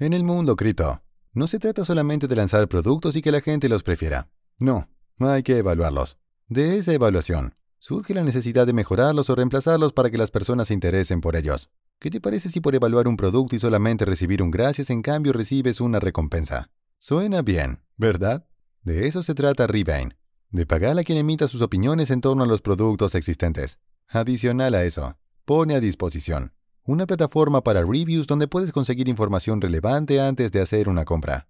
En el mundo cripto, no se trata solamente de lanzar productos y que la gente los prefiera. No, hay que evaluarlos. De esa evaluación, surge la necesidad de mejorarlos o reemplazarlos para que las personas se interesen por ellos. ¿Qué te parece si por evaluar un producto y solamente recibir un gracias en cambio recibes una recompensa? Suena bien, ¿verdad? De eso se trata Rebain. de pagar a quien emita sus opiniones en torno a los productos existentes. Adicional a eso, pone a disposición una plataforma para reviews donde puedes conseguir información relevante antes de hacer una compra.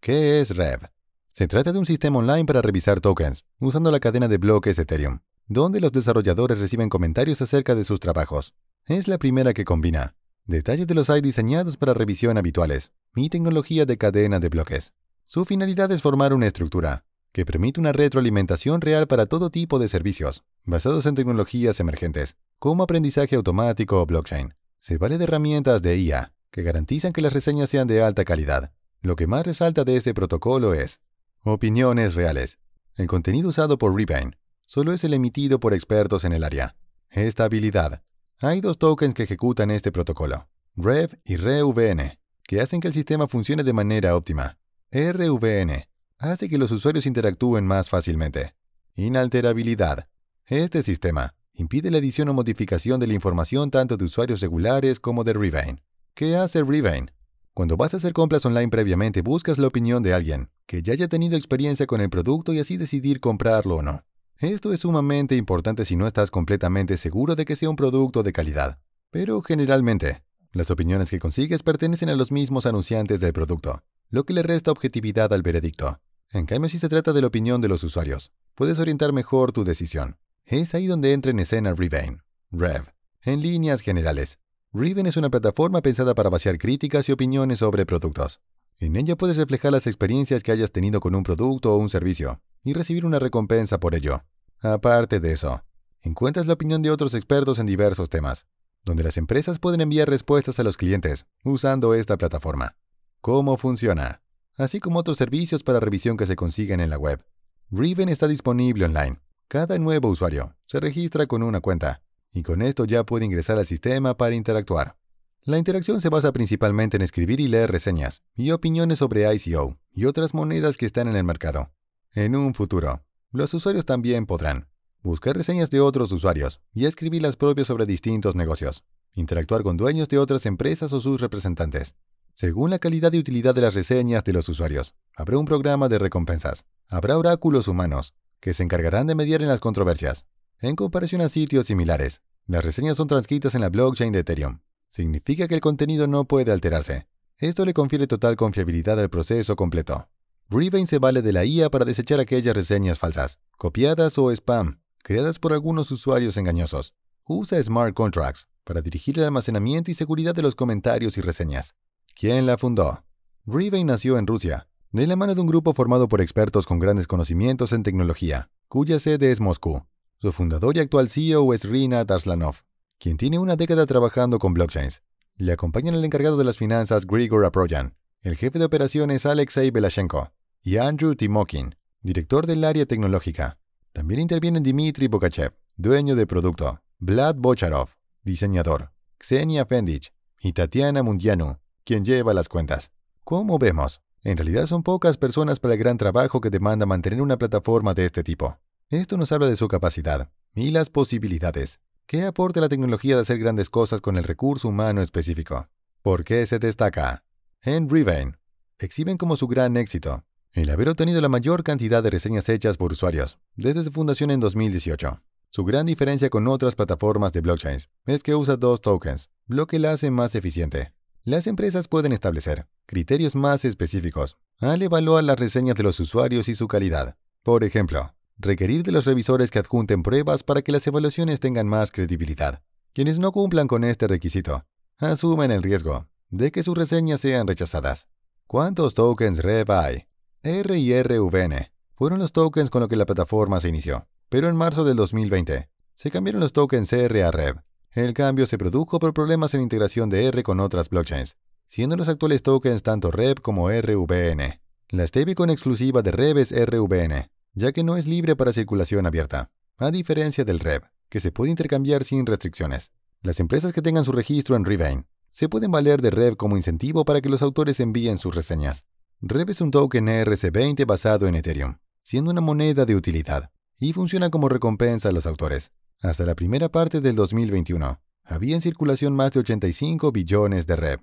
¿Qué es Rev? Se trata de un sistema online para revisar tokens, usando la cadena de bloques Ethereum, donde los desarrolladores reciben comentarios acerca de sus trabajos. Es la primera que combina detalles de los hay diseñados para revisión habituales y tecnología de cadena de bloques. Su finalidad es formar una estructura que permite una retroalimentación real para todo tipo de servicios, basados en tecnologías emergentes, como aprendizaje automático o blockchain, se vale de herramientas de IA que garantizan que las reseñas sean de alta calidad. Lo que más resalta de este protocolo es opiniones reales. El contenido usado por Rebane solo es el emitido por expertos en el área. Estabilidad. Hay dos tokens que ejecutan este protocolo, REV y REVN, que hacen que el sistema funcione de manera óptima. RVN hace que los usuarios interactúen más fácilmente. Inalterabilidad. Este sistema impide la edición o modificación de la información tanto de usuarios regulares como de Revine. ¿Qué hace Revain? Cuando vas a hacer compras online previamente, buscas la opinión de alguien que ya haya tenido experiencia con el producto y así decidir comprarlo o no. Esto es sumamente importante si no estás completamente seguro de que sea un producto de calidad. Pero generalmente, las opiniones que consigues pertenecen a los mismos anunciantes del producto, lo que le resta objetividad al veredicto. En cambio, si se trata de la opinión de los usuarios, puedes orientar mejor tu decisión. Es ahí donde entra en escena Revain Rev. En líneas generales, Riven es una plataforma pensada para vaciar críticas y opiniones sobre productos. En ella puedes reflejar las experiencias que hayas tenido con un producto o un servicio y recibir una recompensa por ello. Aparte de eso, encuentras la opinión de otros expertos en diversos temas, donde las empresas pueden enviar respuestas a los clientes usando esta plataforma. ¿Cómo funciona? Así como otros servicios para revisión que se consiguen en la web. Riven está disponible online cada nuevo usuario se registra con una cuenta y con esto ya puede ingresar al sistema para interactuar. La interacción se basa principalmente en escribir y leer reseñas y opiniones sobre ICO y otras monedas que están en el mercado. En un futuro, los usuarios también podrán buscar reseñas de otros usuarios y escribir las propias sobre distintos negocios, interactuar con dueños de otras empresas o sus representantes. Según la calidad y utilidad de las reseñas de los usuarios, habrá un programa de recompensas, habrá oráculos humanos, que se encargarán de mediar en las controversias. En comparación a sitios similares, las reseñas son transcritas en la blockchain de Ethereum. Significa que el contenido no puede alterarse. Esto le confiere total confiabilidad al proceso completo. Riven se vale de la IA para desechar aquellas reseñas falsas, copiadas o spam, creadas por algunos usuarios engañosos. Usa smart contracts para dirigir el almacenamiento y seguridad de los comentarios y reseñas. ¿Quién la fundó? Riven nació en Rusia de la mano de un grupo formado por expertos con grandes conocimientos en tecnología, cuya sede es Moscú. Su fundador y actual CEO es Rina Taslanov, quien tiene una década trabajando con blockchains. Le acompañan el encargado de las finanzas Grigor Aproyan, el jefe de operaciones Alexei Belashenko y Andrew Timokin, director del área tecnológica. También intervienen Dmitry Bokachev, dueño de producto, Vlad Bocharov, diseñador, Xenia Fendich y Tatiana Mundianu, quien lleva las cuentas. ¿Cómo vemos, en realidad son pocas personas para el gran trabajo que demanda mantener una plataforma de este tipo. Esto nos habla de su capacidad y las posibilidades. ¿Qué aporta la tecnología de hacer grandes cosas con el recurso humano específico? ¿Por qué se destaca? En exhiben como su gran éxito el haber obtenido la mayor cantidad de reseñas hechas por usuarios desde su fundación en 2018. Su gran diferencia con otras plataformas de blockchains es que usa dos tokens, lo que la hace más eficiente. Las empresas pueden establecer Criterios más específicos. Al evaluar las reseñas de los usuarios y su calidad. Por ejemplo, requerir de los revisores que adjunten pruebas para que las evaluaciones tengan más credibilidad. Quienes no cumplan con este requisito asumen el riesgo de que sus reseñas sean rechazadas. ¿Cuántos tokens REV hay? R y RVN fueron los tokens con los que la plataforma se inició, pero en marzo del 2020 se cambiaron los tokens R a REV. El cambio se produjo por problemas en integración de R con otras blockchains, siendo los actuales tokens tanto REP como RVN. La stablecoin exclusiva de REB es RVN, ya que no es libre para circulación abierta, a diferencia del REB, que se puede intercambiar sin restricciones. Las empresas que tengan su registro en Revain se pueden valer de REB como incentivo para que los autores envíen sus reseñas. REV es un token ERC20 basado en Ethereum, siendo una moneda de utilidad, y funciona como recompensa a los autores. Hasta la primera parte del 2021, había en circulación más de 85 billones de REB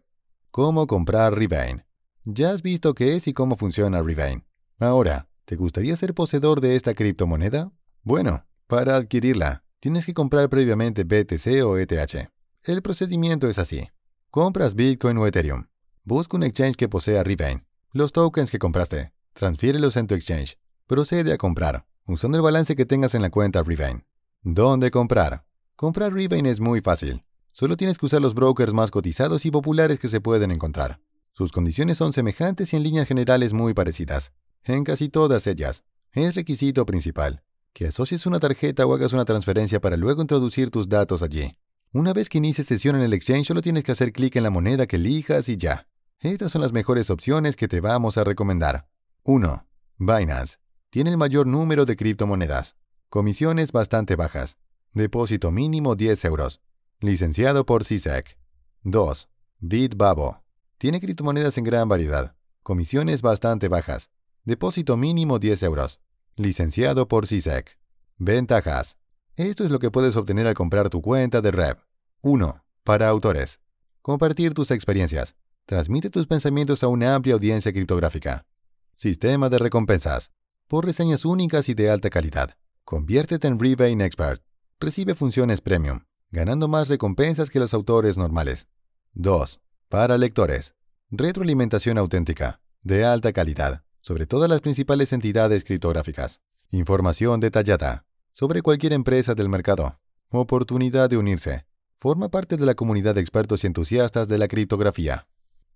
cómo comprar Rivain. Ya has visto qué es y cómo funciona Rivain. Ahora, ¿te gustaría ser poseedor de esta criptomoneda? Bueno, para adquirirla, tienes que comprar previamente BTC o ETH. El procedimiento es así. Compras Bitcoin o Ethereum. Busca un exchange que posea Rivain, Los tokens que compraste, transfiérelos en tu exchange. Procede a comprar, usando el balance que tengas en la cuenta Rivain. ¿Dónde comprar? Comprar Rivain es muy fácil. Solo tienes que usar los brokers más cotizados y populares que se pueden encontrar. Sus condiciones son semejantes y en líneas generales muy parecidas. En casi todas ellas, es requisito principal que asocies una tarjeta o hagas una transferencia para luego introducir tus datos allí. Una vez que inicies sesión en el exchange, solo tienes que hacer clic en la moneda que elijas y ya. Estas son las mejores opciones que te vamos a recomendar. 1. Binance. Tiene el mayor número de criptomonedas. Comisiones bastante bajas. Depósito mínimo 10 euros. Licenciado por CISEC. 2. Bitbabo. Tiene criptomonedas en gran variedad. Comisiones bastante bajas. Depósito mínimo 10 euros. Licenciado por CISEC. Ventajas. Esto es lo que puedes obtener al comprar tu cuenta de Rev. 1. Para autores. Compartir tus experiencias. Transmite tus pensamientos a una amplia audiencia criptográfica. Sistema de recompensas. Por reseñas únicas y de alta calidad. Conviértete en Revain Expert. Recibe funciones premium ganando más recompensas que los autores normales. 2. Para lectores. Retroalimentación auténtica, de alta calidad, sobre todas las principales entidades criptográficas. Información detallada sobre cualquier empresa del mercado. Oportunidad de unirse. Forma parte de la comunidad de expertos y entusiastas de la criptografía.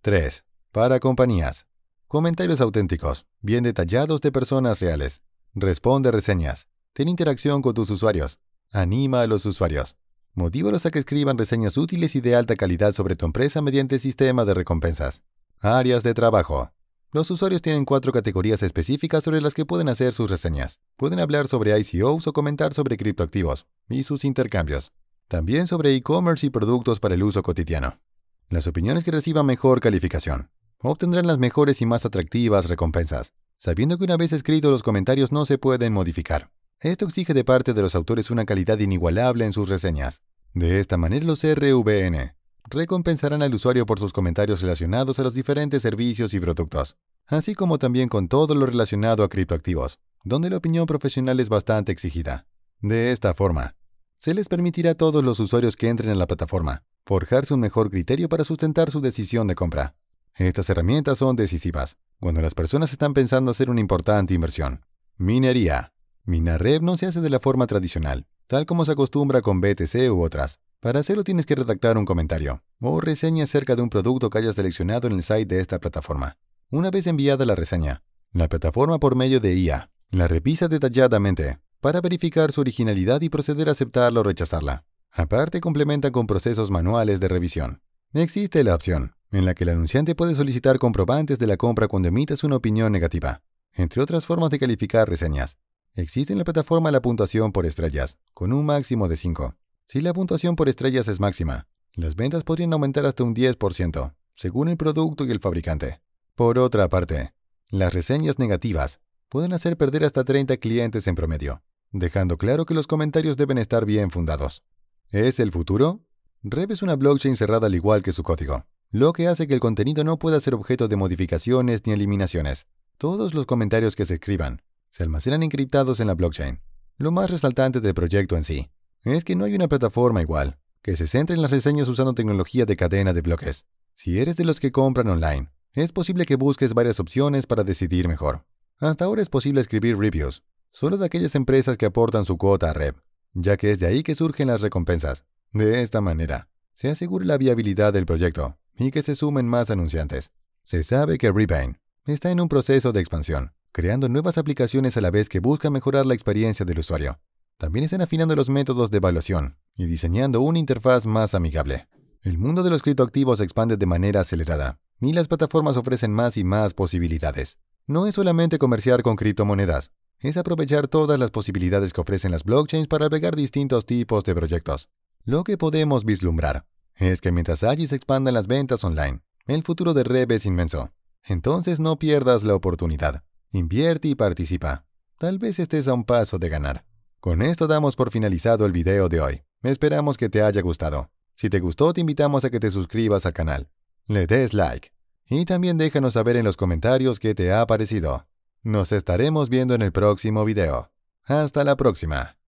3. Para compañías. Comentarios auténticos, bien detallados de personas reales. Responde reseñas. Ten interacción con tus usuarios. Anima a los usuarios. Motívalos a que escriban reseñas útiles y de alta calidad sobre tu empresa mediante sistema de recompensas. Áreas de trabajo. Los usuarios tienen cuatro categorías específicas sobre las que pueden hacer sus reseñas. Pueden hablar sobre ICOs o comentar sobre criptoactivos y sus intercambios. También sobre e-commerce y productos para el uso cotidiano. Las opiniones que reciban mejor calificación obtendrán las mejores y más atractivas recompensas, sabiendo que una vez escritos los comentarios no se pueden modificar. Esto exige de parte de los autores una calidad inigualable en sus reseñas. De esta manera los RVN recompensarán al usuario por sus comentarios relacionados a los diferentes servicios y productos, así como también con todo lo relacionado a criptoactivos, donde la opinión profesional es bastante exigida. De esta forma, se les permitirá a todos los usuarios que entren en la plataforma forjarse un mejor criterio para sustentar su decisión de compra. Estas herramientas son decisivas cuando las personas están pensando hacer una importante inversión. Minería. Minarev no se hace de la forma tradicional, tal como se acostumbra con BTC u otras. Para hacerlo tienes que redactar un comentario o reseña acerca de un producto que hayas seleccionado en el site de esta plataforma. Una vez enviada la reseña, la plataforma por medio de IA la revisa detalladamente para verificar su originalidad y proceder a aceptarla o rechazarla. Aparte, complementa con procesos manuales de revisión. Existe la opción en la que el anunciante puede solicitar comprobantes de la compra cuando emitas una opinión negativa, entre otras formas de calificar reseñas. Existe en la plataforma la puntuación por estrellas, con un máximo de 5. Si la puntuación por estrellas es máxima, las ventas podrían aumentar hasta un 10%, según el producto y el fabricante. Por otra parte, las reseñas negativas pueden hacer perder hasta 30 clientes en promedio, dejando claro que los comentarios deben estar bien fundados. ¿Es el futuro? Rev es una blockchain cerrada al igual que su código, lo que hace que el contenido no pueda ser objeto de modificaciones ni eliminaciones. Todos los comentarios que se escriban, se almacenan encriptados en la blockchain. Lo más resaltante del proyecto en sí es que no hay una plataforma igual, que se centre en las reseñas usando tecnología de cadena de bloques. Si eres de los que compran online, es posible que busques varias opciones para decidir mejor. Hasta ahora es posible escribir reviews, solo de aquellas empresas que aportan su cuota a Rev, ya que es de ahí que surgen las recompensas. De esta manera, se asegura la viabilidad del proyecto y que se sumen más anunciantes. Se sabe que Rebane está en un proceso de expansión, creando nuevas aplicaciones a la vez que busca mejorar la experiencia del usuario. También están afinando los métodos de evaluación y diseñando una interfaz más amigable. El mundo de los criptoactivos se expande de manera acelerada y las plataformas ofrecen más y más posibilidades. No es solamente comerciar con criptomonedas, es aprovechar todas las posibilidades que ofrecen las blockchains para agregar distintos tipos de proyectos. Lo que podemos vislumbrar es que mientras allí se expandan las ventas online, el futuro de REV es inmenso. Entonces no pierdas la oportunidad. Invierte y participa. Tal vez estés a un paso de ganar. Con esto damos por finalizado el video de hoy. Esperamos que te haya gustado. Si te gustó, te invitamos a que te suscribas al canal, le des like y también déjanos saber en los comentarios qué te ha parecido. Nos estaremos viendo en el próximo video. Hasta la próxima.